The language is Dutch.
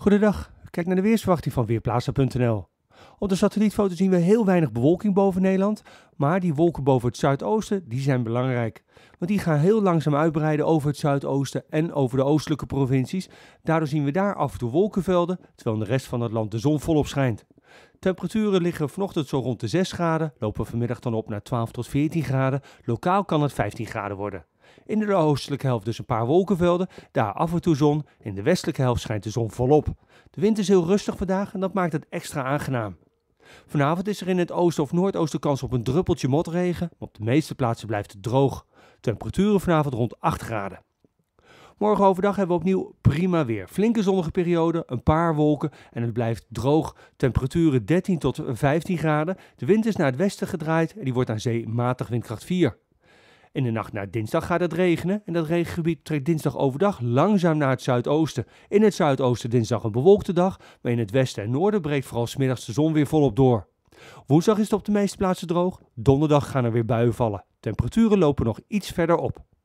Goedendag, kijk naar de weersverwachting van Weerplaatsen.nl. Op de satellietfoto zien we heel weinig bewolking boven Nederland, maar die wolken boven het zuidoosten die zijn belangrijk. Want die gaan heel langzaam uitbreiden over het zuidoosten en over de oostelijke provincies. Daardoor zien we daar af en toe wolkenvelden, terwijl in de rest van het land de zon volop schijnt. Temperaturen liggen vanochtend zo rond de 6 graden, lopen vanmiddag dan op naar 12 tot 14 graden. Lokaal kan het 15 graden worden. In de oostelijke helft dus een paar wolkenvelden, daar af en toe zon. In de westelijke helft schijnt de zon volop. De wind is heel rustig vandaag en dat maakt het extra aangenaam. Vanavond is er in het oosten of noordoosten kans op een druppeltje motregen. Op de meeste plaatsen blijft het droog. Temperaturen vanavond rond 8 graden. Morgen overdag hebben we opnieuw prima weer. Flinke zonnige periode, een paar wolken en het blijft droog. Temperaturen 13 tot 15 graden. De wind is naar het westen gedraaid en die wordt aan zee matig windkracht 4. In de nacht naar dinsdag gaat het regenen en dat regengebied trekt dinsdag overdag langzaam naar het zuidoosten. In het zuidoosten dinsdag een bewolkte dag, maar in het westen en noorden breekt vooral smiddags de zon weer volop door. Woensdag is het op de meeste plaatsen droog, donderdag gaan er weer buien vallen. Temperaturen lopen nog iets verder op.